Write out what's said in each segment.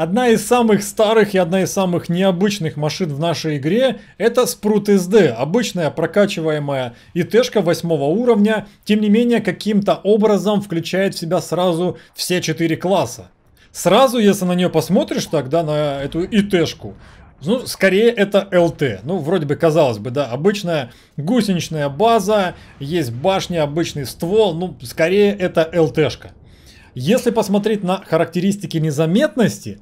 Одна из самых старых и одна из самых необычных машин в нашей игре это Спрут SD, обычная прокачиваемая ИТ-шка восьмого уровня, тем не менее каким-то образом включает в себя сразу все четыре класса. Сразу, если на нее посмотришь тогда, на эту ИТ-шку, ну, скорее это ЛТ. Ну, вроде бы, казалось бы, да, обычная гусеничная база, есть башня, обычный ствол, ну, скорее это ЛТ-шка. Если посмотреть на характеристики незаметности,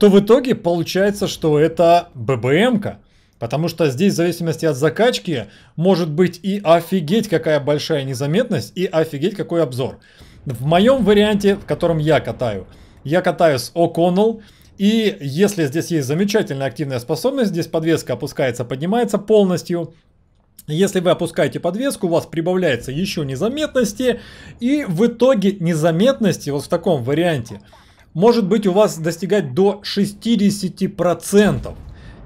то в итоге получается, что это ББМка. Потому что здесь в зависимости от закачки может быть и офигеть какая большая незаметность, и офигеть какой обзор. В моем варианте, в котором я катаю, я катаю с O'Connell. И если здесь есть замечательная активная способность, здесь подвеска опускается, поднимается полностью. Если вы опускаете подвеску, у вас прибавляется еще незаметности. И в итоге незаметности вот в таком варианте – может быть у вас достигать до 60%.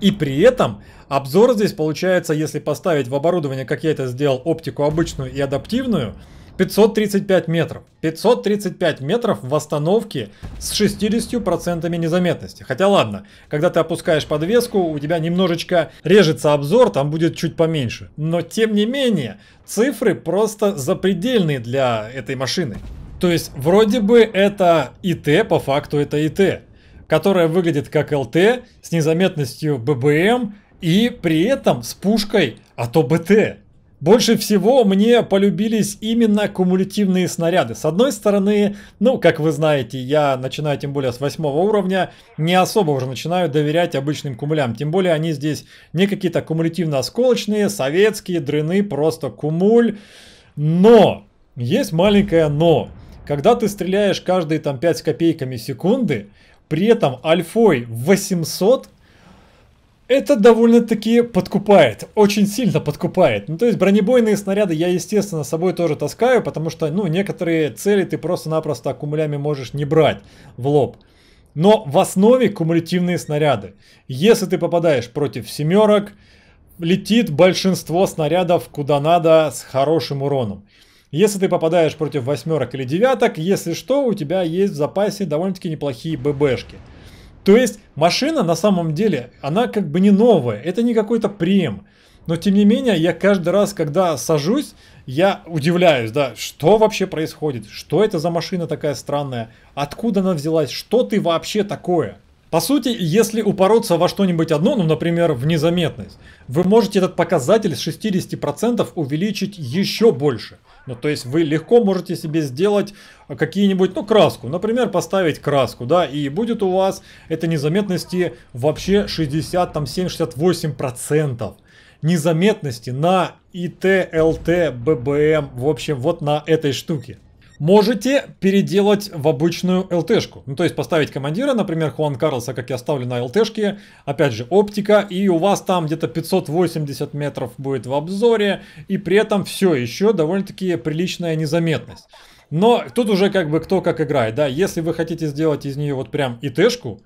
И при этом обзор здесь получается, если поставить в оборудование, как я это сделал, оптику обычную и адаптивную, 535 метров. 535 метров в остановке с 60% незаметности. Хотя ладно, когда ты опускаешь подвеску, у тебя немножечко режется обзор, там будет чуть поменьше. Но тем не менее, цифры просто запредельные для этой машины. То есть, вроде бы это ИТ, по факту это ИТ, которая выглядит как ЛТ с незаметностью ББМ и при этом с пушкой, а БТ. Больше всего мне полюбились именно кумулятивные снаряды. С одной стороны, ну, как вы знаете, я начинаю тем более с восьмого уровня, не особо уже начинаю доверять обычным кумулям. Тем более они здесь не какие-то кумулятивно-осколочные, советские, дрыны, просто кумуль. Но! Есть маленькое но. Когда ты стреляешь каждые там 5 копейками секунды, при этом альфой 800, это довольно-таки подкупает, очень сильно подкупает. Ну, то есть бронебойные снаряды я, естественно, с собой тоже таскаю, потому что, ну, некоторые цели ты просто-напросто аккумулями можешь не брать в лоб. Но в основе кумулятивные снаряды. Если ты попадаешь против семерок, летит большинство снарядов куда надо с хорошим уроном. Если ты попадаешь против восьмерок или девяток, если что, у тебя есть в запасе довольно-таки неплохие ББшки. То есть машина на самом деле, она как бы не новая, это не какой-то прем. Но тем не менее, я каждый раз, когда сажусь, я удивляюсь, да, что вообще происходит, что это за машина такая странная, откуда она взялась, что ты вообще такое. По сути, если упороться во что-нибудь одно, ну, например, в незаметность, вы можете этот показатель с 60% увеличить еще больше – ну, то есть вы легко можете себе сделать какие-нибудь, ну, краску. Например, поставить краску, да, и будет у вас этой незаметности вообще 60, там, 7-68% незаметности на ИТ, ЛТ, ББМ, в общем, вот на этой штуке можете переделать в обычную ЛТшку. Ну, то есть поставить командира, например, Хуан Карлоса, как я ставлю на ЛТшке, опять же, оптика, и у вас там где-то 580 метров будет в обзоре, и при этом все еще довольно-таки приличная незаметность. Но тут уже как бы кто как играет, да, если вы хотите сделать из нее вот прям ИТшку,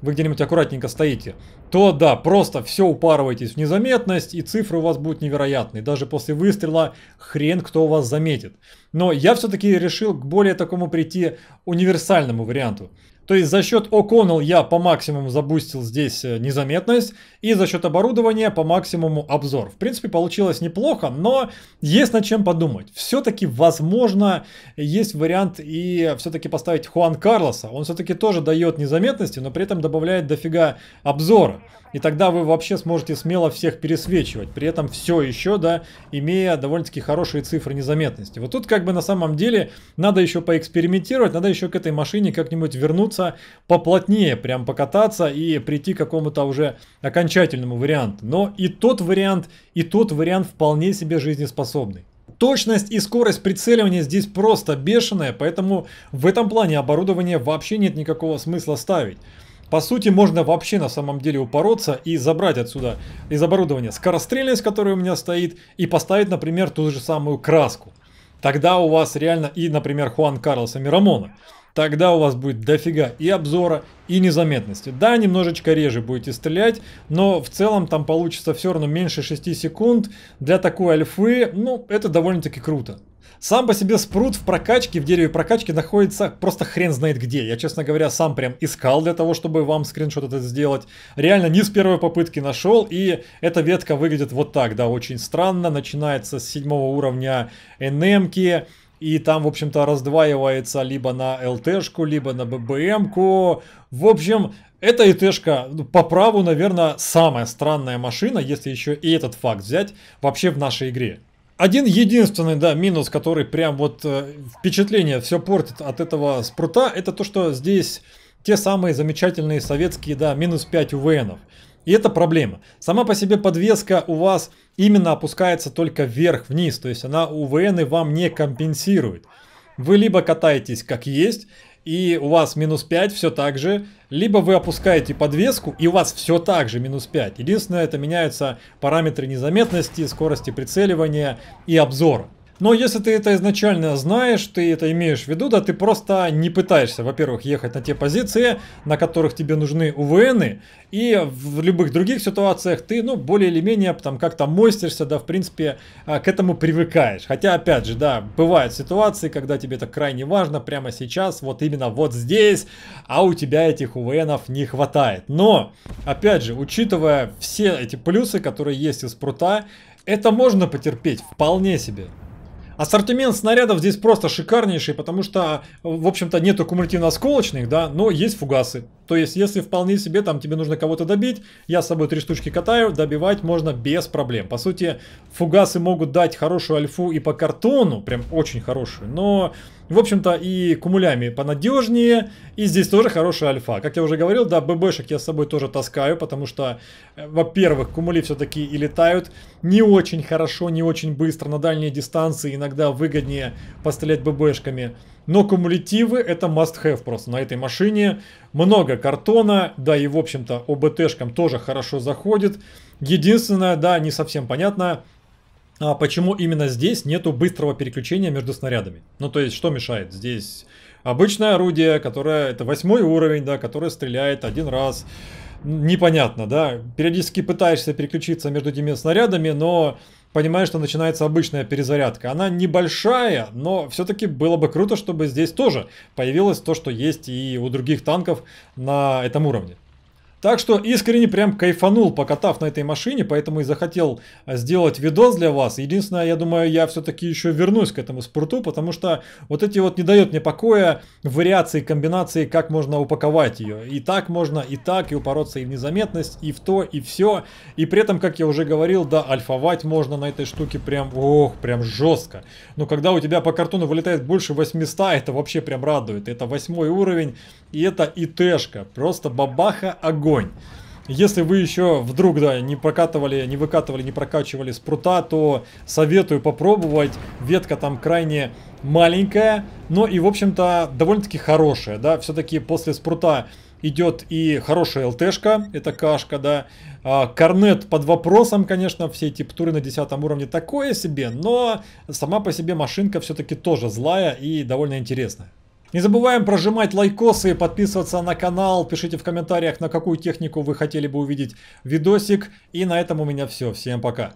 вы где-нибудь аккуратненько стоите, то да, просто все упарываетесь в незаметность, и цифры у вас будут невероятные. Даже после выстрела хрен кто вас заметит. Но я все-таки решил к более такому прийти универсальному варианту. То есть за счет О'Коннелл я по максимуму забустил здесь э, незаметность, и за счет оборудования по максимуму обзор. В принципе, получилось неплохо, но есть над чем подумать. Все-таки, возможно, есть вариант и все-таки поставить Хуан Карлоса. Он все-таки тоже дает незаметности, но при этом добавляет дофига обзора. И тогда вы вообще сможете смело всех пересвечивать, при этом все еще, да, имея довольно-таки хорошие цифры незаметности. Вот тут как как бы на самом деле надо еще поэкспериментировать, надо еще к этой машине как-нибудь вернуться поплотнее, прям покататься и прийти к какому-то уже окончательному варианту. Но и тот вариант, и тот вариант вполне себе жизнеспособный. Точность и скорость прицеливания здесь просто бешеная, поэтому в этом плане оборудование вообще нет никакого смысла ставить. По сути, можно вообще на самом деле упороться и забрать отсюда из оборудования скорострельность, которая у меня стоит, и поставить, например, ту же самую краску тогда у вас реально и, например, Хуан Карлоса Мирамона тогда у вас будет дофига и обзора, и незаметности. Да, немножечко реже будете стрелять, но в целом там получится все равно меньше 6 секунд. Для такой альфы, ну, это довольно-таки круто. Сам по себе спрут в прокачке, в дереве прокачки находится просто хрен знает где. Я, честно говоря, сам прям искал для того, чтобы вам скриншот этот сделать. Реально не с первой попытки нашел, и эта ветка выглядит вот так, да, очень странно. Начинается с седьмого уровня энемки, и там, в общем-то, раздваивается либо на ЛТшку, либо на ББМку. В общем, эта ИТшка ну, по праву, наверное, самая странная машина, если еще и этот факт взять вообще в нашей игре. Один единственный, да, минус, который прям вот э, впечатление все портит от этого спрута, это то, что здесь те самые замечательные советские, да, минус 5 УВНов. И это проблема. Сама по себе подвеска у вас именно опускается только вверх-вниз, то есть она УВН вам не компенсирует. Вы либо катаетесь как есть, и у вас минус 5 все так же, либо вы опускаете подвеску, и у вас все так же минус 5. Единственное, это меняются параметры незаметности, скорости прицеливания и обзора. Но если ты это изначально знаешь, ты это имеешь в виду, да, ты просто не пытаешься, во-первых, ехать на те позиции, на которых тебе нужны УВНы, и в любых других ситуациях ты, ну, более или менее там как-то мостишься, да, в принципе, а, к этому привыкаешь. Хотя, опять же, да, бывают ситуации, когда тебе это крайне важно прямо сейчас, вот именно вот здесь, а у тебя этих УВНов не хватает. Но, опять же, учитывая все эти плюсы, которые есть из прута, это можно потерпеть вполне себе. Ассортимент снарядов здесь просто шикарнейший, потому что, в общем-то, нет кумулятивно-осколочных, да, но есть фугасы. То есть, если вполне себе там тебе нужно кого-то добить, я с собой три штучки катаю, добивать можно без проблем. По сути, фугасы могут дать хорошую альфу и по картону, прям очень хорошую, но в общем-то и кумулями понадежнее, и здесь тоже хорошая альфа. Как я уже говорил, да, ББшек я с собой тоже таскаю, потому что, э, во-первых, кумули все-таки и летают не очень хорошо, не очень быстро, на дальние дистанции иногда выгоднее пострелять ББшками. Но кумулятивы это must-have просто на этой машине. Много картона, да и в общем-то ОБТшкам тоже хорошо заходит. Единственное, да, не совсем понятно, а почему именно здесь нету быстрого переключения между снарядами. Ну, то есть, что мешает? Здесь обычное орудие, которое, это восьмой уровень, да, которое стреляет один раз. Непонятно, да. Периодически пытаешься переключиться между этими снарядами, но понимаешь, что начинается обычная перезарядка. Она небольшая, но все-таки было бы круто, чтобы здесь тоже появилось то, что есть и у других танков на этом уровне. Так что искренне прям кайфанул, покатав на этой машине, поэтому и захотел э, сделать видос для вас. Единственное, я думаю, я все-таки еще вернусь к этому спорту, потому что вот эти вот не дают мне покоя вариации, комбинации, как можно упаковать ее. И так можно, и так, и упороться и в незаметность, и в то, и все. И при этом, как я уже говорил, да, альфовать можно на этой штуке прям, ох, прям жестко. Но когда у тебя по картону вылетает больше 800, это вообще прям радует. Это восьмой уровень, и это ИТшка. Просто бабаха огонь огонь. Если вы еще вдруг, да, не прокатывали, не выкатывали, не прокачивали спрута, то советую попробовать. Ветка там крайне маленькая, но и, в общем-то, довольно-таки хорошая, да. Все-таки после спрута идет и хорошая ЛТшка, это кашка, да. А, корнет под вопросом, конечно, все эти птуры на 10 уровне такое себе, но сама по себе машинка все-таки тоже злая и довольно интересная. Не забываем прожимать лайкосы, и подписываться на канал, пишите в комментариях, на какую технику вы хотели бы увидеть видосик. И на этом у меня все. Всем пока.